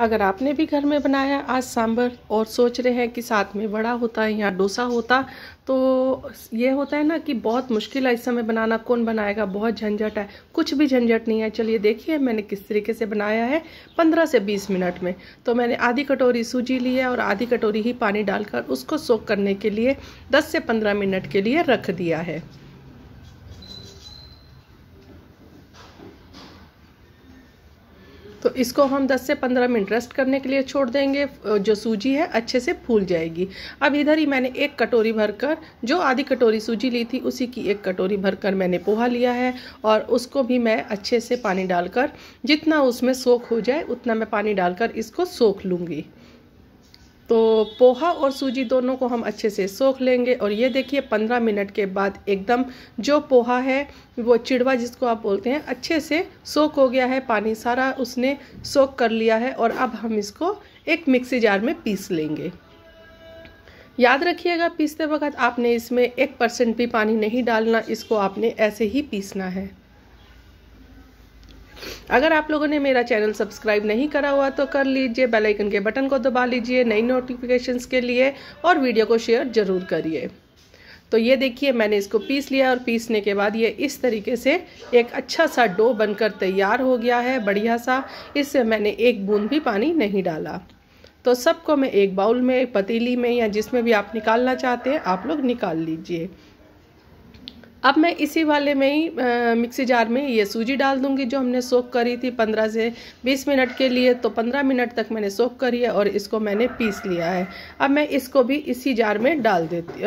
अगर आपने भी घर में बनाया आज सांभर और सोच रहे हैं कि साथ में बड़ा होता है या डोसा होता तो ये होता है ना कि बहुत मुश्किल है इस समय बनाना कौन बनाएगा बहुत झंझट है कुछ भी झंझट नहीं है चलिए देखिए मैंने किस तरीके से बनाया है पंद्रह से बीस मिनट में तो मैंने आधी कटोरी सूजी ली है और आधी कटोरी ही पानी डालकर उसको सोख करने के लिए दस से पंद्रह मिनट के लिए रख दिया है तो इसको हम 10 से 15 मिनट रेस्ट करने के लिए छोड़ देंगे जो सूजी है अच्छे से फूल जाएगी अब इधर ही मैंने एक कटोरी भरकर जो आधी कटोरी सूजी ली थी उसी की एक कटोरी भरकर मैंने पोहा लिया है और उसको भी मैं अच्छे से पानी डालकर जितना उसमें सोख हो जाए उतना मैं पानी डालकर इसको सोख लूँगी तो पोहा और सूजी दोनों को हम अच्छे से सोख लेंगे और ये देखिए पंद्रह मिनट के बाद एकदम जो पोहा है वो चिड़वा जिसको आप बोलते हैं अच्छे से सोख हो गया है पानी सारा उसने सोख कर लिया है और अब हम इसको एक मिक्सी जार में पीस लेंगे याद रखिएगा पीसते वक्त आपने इसमें एक परसेंट भी पानी नहीं डालना इसको आपने ऐसे ही पीसना है अगर आप लोगों ने मेरा चैनल सब्सक्राइब नहीं करा हुआ तो कर लीजिए बेल आइकन के बटन को दबा लीजिए नई नोटिफिकेशंस के लिए और वीडियो को शेयर ज़रूर करिए तो ये देखिए मैंने इसको पीस लिया और पीसने के बाद ये इस तरीके से एक अच्छा सा डो बनकर तैयार हो गया है बढ़िया सा इससे मैंने एक बूंद भी पानी नहीं डाला तो सबको मैं एक बाउल में पतीली में या जिसमें भी आप निकालना चाहते हैं आप लोग निकाल लीजिए अब मैं इसी वाले में ही मिक्सी जार में ये सूजी डाल दूंगी जो हमने सोख करी थी 15 से 20 मिनट के लिए तो 15 मिनट तक मैंने सोख करी है और इसको मैंने पीस लिया है अब मैं इसको भी इसी जार में डाल देती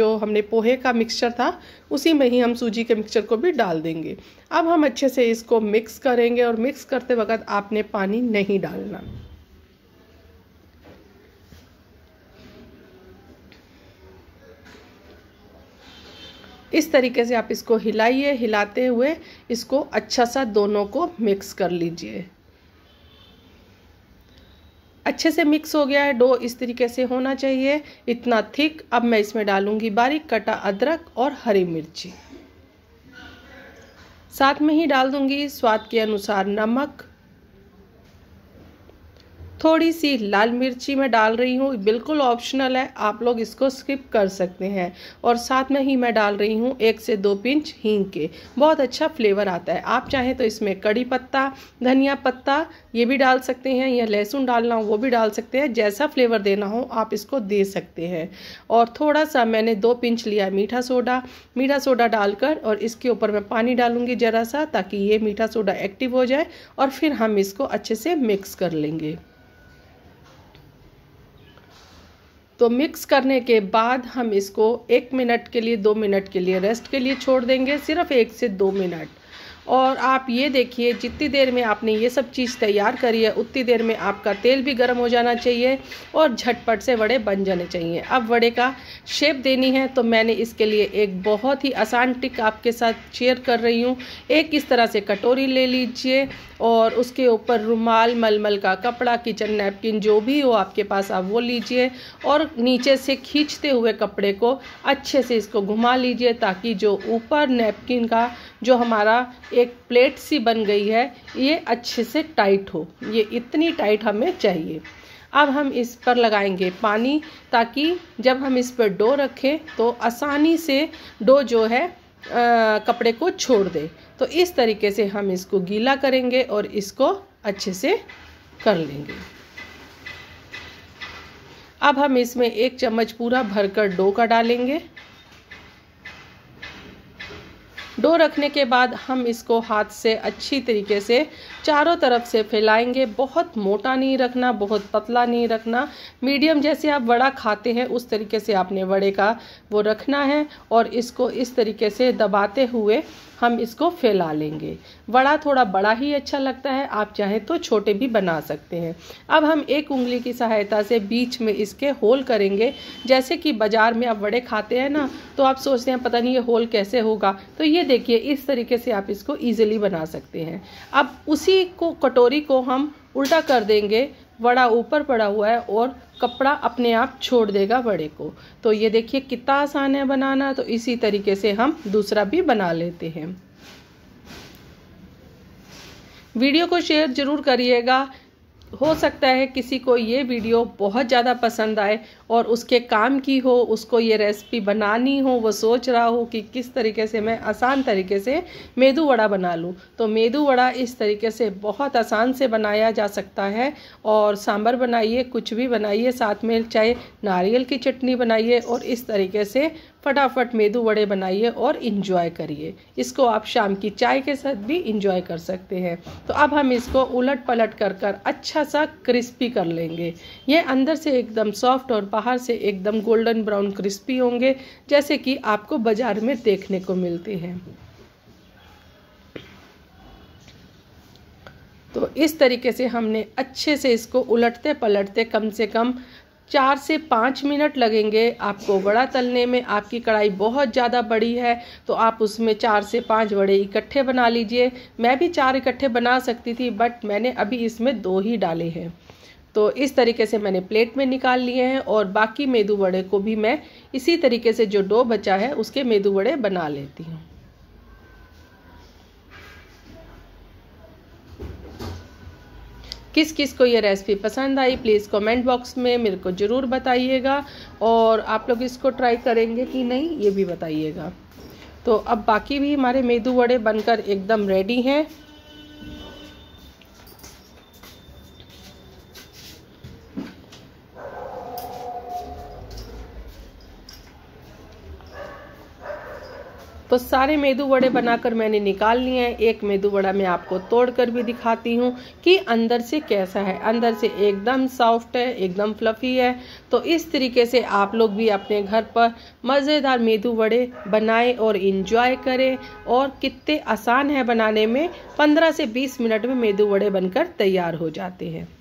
जो हमने पोहे का मिक्सचर था उसी में ही हम सूजी के मिक्सचर को भी डाल देंगे अब हम अच्छे से इसको मिक्स करेंगे और मिक्स करते वक्त आपने पानी नहीं डालना इस तरीके से आप इसको हिलाइए हिलाते हुए इसको अच्छा सा दोनों को मिक्स कर लीजिए अच्छे से मिक्स हो गया है डो इस तरीके से होना चाहिए इतना थिक अब मैं इसमें डालूंगी बारीक कटा अदरक और हरी मिर्ची साथ में ही डाल दूंगी स्वाद के अनुसार नमक थोड़ी सी लाल मिर्ची मैं डाल रही हूँ बिल्कुल ऑप्शनल है आप लोग इसको स्किप कर सकते हैं और साथ में ही मैं डाल रही हूँ एक से दो पिंच हींग के बहुत अच्छा फ्लेवर आता है आप चाहें तो इसमें कड़ी पत्ता धनिया पत्ता ये भी डाल सकते हैं या लहसुन डालना हो वो भी डाल सकते हैं जैसा फ्लेवर देना हो आप इसको दे सकते हैं और थोड़ा सा मैंने दो पिंच लिया मीठा सोडा मीठा सोडा डालकर और इसके ऊपर मैं पानी डालूंगी ज़रा सा ताकि ये मीठा सोडा एक्टिव हो जाए और फिर हम इसको अच्छे से मिक्स कर लेंगे तो मिक्स करने के बाद हम इसको एक मिनट के लिए दो मिनट के लिए रेस्ट के लिए छोड़ देंगे सिर्फ एक से दो मिनट और आप ये देखिए जितनी देर में आपने ये सब चीज़ तैयार करी है उतनी देर में आपका तेल भी गर्म हो जाना चाहिए और झटपट से वड़े बन जाने चाहिए अब वड़े का शेप देनी है तो मैंने इसके लिए एक बहुत ही आसान टिक आपके साथ शेयर कर रही हूँ एक इस तरह से कटोरी ले लीजिए और उसके ऊपर रुमाल मलमल का कपड़ा किचन नैपकिन जो भी हो आपके पास आप वो लीजिए और नीचे से खींचते हुए कपड़े को अच्छे से इसको घुमा लीजिए ताकि जो ऊपर नैपकिन का जो हमारा एक प्लेट सी बन गई है ये अच्छे से टाइट हो ये इतनी टाइट हमें चाहिए अब हम इस पर लगाएंगे पानी ताकि जब हम इस पर डो रखें तो आसानी से डो जो है आ, कपड़े को छोड़ दे तो इस तरीके से हम इसको गीला करेंगे और इसको अच्छे से कर लेंगे अब हम इसमें एक चम्मच पूरा भरकर डो का डालेंगे डो रखने के बाद हम इसको हाथ से अच्छी तरीके से चारों तरफ से फैलाएंगे बहुत मोटा नहीं रखना बहुत पतला नहीं रखना मीडियम जैसे आप वड़ा खाते हैं उस तरीके से आपने वड़े का वो रखना है और इसको इस तरीके से दबाते हुए हम इसको फैला लेंगे वड़ा थोड़ा बड़ा ही अच्छा लगता है आप चाहें तो छोटे भी बना सकते हैं अब हम एक उंगली की सहायता से बीच में इसके होल करेंगे जैसे कि बाज़ार में आप वड़े खाते हैं ना तो आप सोचते हैं पता नहीं ये होल कैसे होगा तो ये देखिए इस तरीके से आप इसको ईजिली बना सकते हैं अब उसी को कटोरी को हम उल्टा कर देंगे वड़ा ऊपर पड़ा हुआ है और कपड़ा अपने आप छोड़ देगा वड़े को तो ये देखिए कितना आसान है बनाना तो इसी तरीके से हम दूसरा भी बना लेते हैं वीडियो को शेयर जरूर करिएगा हो सकता है किसी को ये वीडियो बहुत ज़्यादा पसंद आए और उसके काम की हो उसको ये रेसिपी बनानी हो वो सोच रहा हो कि किस तरीके से मैं आसान तरीके से मेदू वड़ा बना लूँ तो मेदू वड़ा इस तरीके से बहुत आसान से बनाया जा सकता है और सांभर बनाइए कुछ भी बनाइए साथ में चाहे नारियल की चटनी बनाइए और इस तरीके से फटाफट मेदू वड़े बनाइए और इन्जॉय करिए इसको आप शाम की चाय के साथ भी इंजॉय कर सकते हैं तो अब हम इसको उलट पलट कर कर अच्छा सा क्रिस्पी कर लेंगे ये अंदर से एकदम सॉफ्ट और बाहर से एकदम गोल्डन ब्राउन क्रिस्पी होंगे जैसे कि आपको बाज़ार में देखने को मिलते हैं तो इस तरीके से हमने अच्छे से इसको उलटते पलटते कम से कम चार से पाँच मिनट लगेंगे आपको वड़ा तलने में आपकी कढ़ाई बहुत ज़्यादा बड़ी है तो आप उसमें चार से पाँच वड़े इकट्ठे बना लीजिए मैं भी चार इकट्ठे बना सकती थी बट मैंने अभी इसमें दो ही डाले हैं तो इस तरीके से मैंने प्लेट में निकाल लिए हैं और बाकी मेदू वड़े को भी मैं इसी तरीके से जो डो बचा है उसके मेदू वड़े बना लेती हूँ किस किस को ये रेसिपी पसंद आई प्लीज़ कमेंट बॉक्स में मेरे को ज़रूर बताइएगा और आप लोग इसको ट्राई करेंगे कि नहीं ये भी बताइएगा तो अब बाकी भी हमारे मेदू वड़े बनकर एकदम रेडी हैं तो सारे मेदू वड़े बनाकर मैंने निकाल लिए हैं एक मेदू वड़ा मैं आपको तोड़ कर भी दिखाती हूँ कि अंदर से कैसा है अंदर से एकदम सॉफ्ट है एकदम फ्लफ़ी है तो इस तरीके से आप लोग भी अपने घर पर मज़ेदार मेदू वड़े बनाएं और इन्जॉय करें और कितने आसान है बनाने में पंद्रह से बीस मिनट में मेदू वड़े बनकर तैयार हो जाते हैं